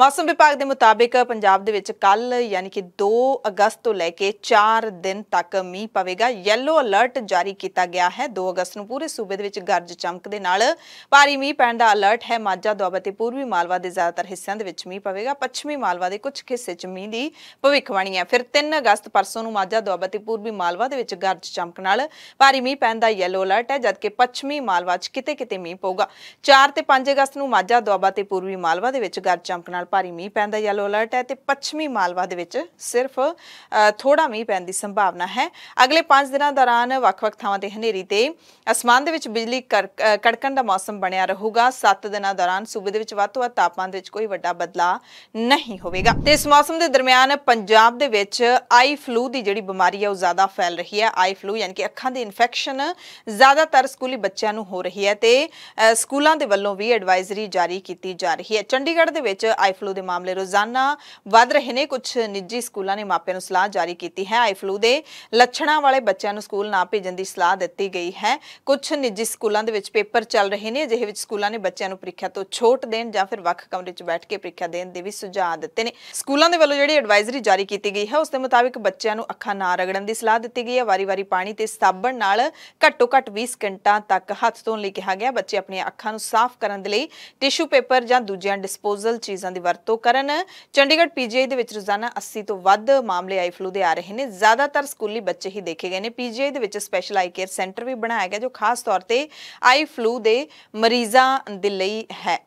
ਮੌਸਮ ਵਿਭਾਗ ਦੇ ਮੁਤਾਬਿਕ ਪੰਜਾਬ ਦੇ ਵਿੱਚ ਕੱਲ ਯਾਨੀ ਕਿ 2 ਅਗਸਤ ਤੋਂ ਲੈ ਕੇ 4 ਦਿਨ ਤੱਕ ਮੀਂਹ ਪਵੇਗਾ ਯੈਲੋ ਅਲਰਟ ਜਾਰੀ ਕੀਤਾ ਗਿਆ ਹੈ 2 ਅਗਸਤ ਨੂੰ ਪੂਰੇ ਸੂਬੇ ਦੇ ਵਿੱਚ ਗਰਜ ਚਮਕ ਦੇ ਨਾਲ ਭਾਰੀ ਮੀਂਹ ਪੈਣ ਦਾ ਅਲਰਟ ਹੈ ਮਾਝਾ ਦੁਆਬਾ ਤੇ ਪੂਰਬੀ ਮਾਲਵਾ ਦੇ ਜ਼ਿਆਦਾਤਰ ਹਿੱਸਿਆਂ ਦੇ ਵਿੱਚ ਮੀਂਹ ਪਵੇਗਾ ਪੱਛਮੀ ਮਾਲਵਾ ਦੇ ਕੁਝ ਹਿੱਸੇ 'ਚ ਮੀਂਹ ਦੀ ਭਵਿੱਖਬਾਣੀ ਹੈ ਫਿਰ 3 ਅਗਸਤ ਪਰਸੋਂ ਨੂੰ ਮਾਝਾ ਦੁਆਬਾ ਤੇ ਪੂਰਬੀ ਮਾਲਵਾ ਦੇ ਵਿੱਚ ਗਰਜ ਚਮਕ ਨਾਲ ਭਾਰੀ ਮੀਂਹ ਪੈਣ ਦਾ ਯੈਲੋ ਅਲਰਟ ਹੈ ਜਦਕਿ ਪੱਛਮੀ ਮਾਲਵਾ 'ਚ ਕਿਤੇ-ਕਿਤੇ ਮੀਂਹ ਪਊਗਾ 4 ਤੇ 5 ਅਗਸਤ ਨੂੰ ਮਾਝਾ ਦੁਆਬਾ ਤੇ ਪੂਰਬੀ ਮਾਲਵਾ ਦੇ ਵਿੱਚ ਗਰਜ ਚਮਕ ਨਾਲ ਭਾਰੀ ਮੀਂਹ ਪੈਣ ਦਾ ਯੈਲੋ ਅਲਰਟ ਹੈ ਤੇ ਪੱਛਮੀ ਮਾਲਵਾ ਦੇ ਵਿੱਚ ਸਿਰਫ ਥੋੜਾ ਮੀਂਹ ਪੈਣ ਦੀ ਸੰਭਾਵਨਾ ਹੈ ਅਗਲੇ 5 ਦਿਨਾਂ ਦੌਰਾਨ ਵੱਖ-ਵੱਖ ਥਾਵਾਂ ਤੇ ਹਨੇਰੀ ਤੇ ਅਸਮਾਨ ਦੇ ਵਿੱਚ ਬਿਜਲੀ ਕੜਕਣ ਦਾ ਮੌਸਮ ਬਣਿਆ ਰਹੂਗਾ 7 ਦਿਨਾਂ ਦੌਰਾਨ ਸੂਬੇ ਦੇ ਵਿੱਚ ਵੱਧ ਤੋਂ ਵੱਧ ਤਾਪਮਾਨ ਦੇ ਵਿੱਚ ਕੋਈ ਵੱਡਾ ਬਦਲਾਅ ਨਹੀਂ ਹੋਵੇਗਾ ਤੇ ਇਸ ਮੌਸਮ ਦੇ ਦਰਮਿਆਨ ਪੰਜਾਬ ਦੇ ਵਿੱਚ ਆਈ ਫਲੂ ਦੀ ਜਿਹੜੀ ਬਿਮਾਰੀ ਹੈ ਉਹ ਜ਼ਿਆਦਾ ਫੈਲ ਰਹੀ ਹੈ ਆਈ ਫਲੂ ਯਾਨੀ ਕਿ ਅੱਖਾਂ ਦੀ ਇਨਫੈਕਸ਼ਨ ਜ਼ਿਆਦਾਤਰ ਸਕੂਲੀ ਬੱਚਿਆਂ ਨੂੰ ਹੋ ਰਹੀ ਹੈ ਤੇ ਸਕੂਲਾਂ ਦੇ ਵੱਲੋਂ ਵੀ ਐਡਵਾਈਜ਼ਰੀ ਜਾਰੀ ਕੀਤੀ ਜਾ ਰਹੀ ਹੈ ਚੰਡੀਗੜ੍ਹ ਦੇ ਵਿੱਚ ਆਈ ਫਲੂ ਦੇ ਮਾਮਲੇ ਰੋਜ਼ਾਨਾ ਵੱਧ ਰਹੇ ਨੇ ਕੁਝ ਨਿੱਜੀ ਸਕੂਲਾਂ ਨੇ ਮਾਪਿਆਂ ਨੂੰ ਸਲਾਹ ਜਾਰੀ ਕੀਤੀ ਹੈ ਆਈ ਫਲੂ ਦੇ ਲੱਛਣਾਂ ਵਾਲੇ ਬੱਚਿਆਂ ਨੂੰ ਸਕੂਲ ਨਾ ਭੇਜਣ ਦੀ ਸਲਾਹ ਦਿੱਤੀ ਗਈ ਹੈ ਕੁਝ ਨਿੱਜੀ ਸਕੂਲਾਂ ਦੇ ਵਿੱਚ ਪੇਪਰ ਚੱਲ ਰਹੇ ਨੇ ਜਿਹੇ ਵਿੱਚ ਸਕੂਲਾਂ ਨੇ ਬੱਚਿਆਂ ਨੂੰ ਪ੍ਰੀਖਿਆ ਤੋਂ ਛੋਟ ਦੇਣ ਜਾਂ ਫਿਰ ਵੱਖ ਕਮਰੇ 'ਚ ਬੈਠ ਕੇ ਪ੍ਰੀਖਿਆ ਦੇਣ ਦੇ ਵੀ ਸੁਝਾਅ ਦਿੱਤੇ ਨੇ ਸਕੂਲਾਂ ਦੇ ਵੱਲੋਂ ਜਿਹੜੀ ਐਡਵਾਈਜ਼ਰੀ ਜਾਰੀ ਕੀਤੀ ਗਈ ਹੈ ਉਸ ਦੇ ਮੁਤਾਬਿਕ ਬੱਚਿਆਂ ਨੂੰ ਅੱਖਾਂ ਨਾ ਰਗੜਨ ਦੀ ਸਲਾਹ ਦਿੱਤੀ ਗਈ ਹੈ ਵਾਰੀ-ਵਾਰੀ ਪਾਣੀ ਤੇ ਸਾਬਣ ਨਾਲ ਘੱਟੋ ਘੱਟ 20 ਘੰਟਾ ਤੱਕ ਹੱਥ ਧੋਣ ਲਈ ਕਿਹਾ ਗਿਆ ਬੱਚੇ ਆਪਣੀਆਂ ਅੱਖਾਂ ਨੂੰ ਸਾਫ਼ ਕਰਨ ਦੇ ਲਈ ਟਿਸ਼ੂ ਪੇਪਰ ਜਾਂ ਦੂਜੀਆਂ ਡਿਸਪੋਜ਼ਲ ਚੀਜ਼ਾਂ ਦੀ ਵਰਤੋਂ ਕਰਨ ਚੰਡੀਗੜ੍ਹ ਪੀਜੀਆਈ ਦੇ ਵਿੱਚ ਰੋਜ਼ਾਨਾ 80 ਤੋਂ ਵੱਧ ਮਾਮਲੇ ਆਈ ਫਲੂ ਦੇ ਆ ਰਹੇ ਨੇ ਜ਼ਿਆਦਾਤਰ ਸਕੂਲੀ ਬੱਚੇ ਹੀ ਦੇਖੇ ਗਏ ਨੇ ਪੀਜੀਆਈ ਦੇ ਵਿੱਚ ਸਪੈਸ਼ਲ ਆਈ ਕੇਅਰ ਸੈਂਟਰ ਵੀ ਬਣਾਇਆ ਗਿਆ ਜੋ ਖਾਸ ਤੌਰ ਤੇ ਆਈ ਫਲੂ ਦੇ ਮਰੀਜ਼ਾਂ ਦੇ ਲਈ ਹੈ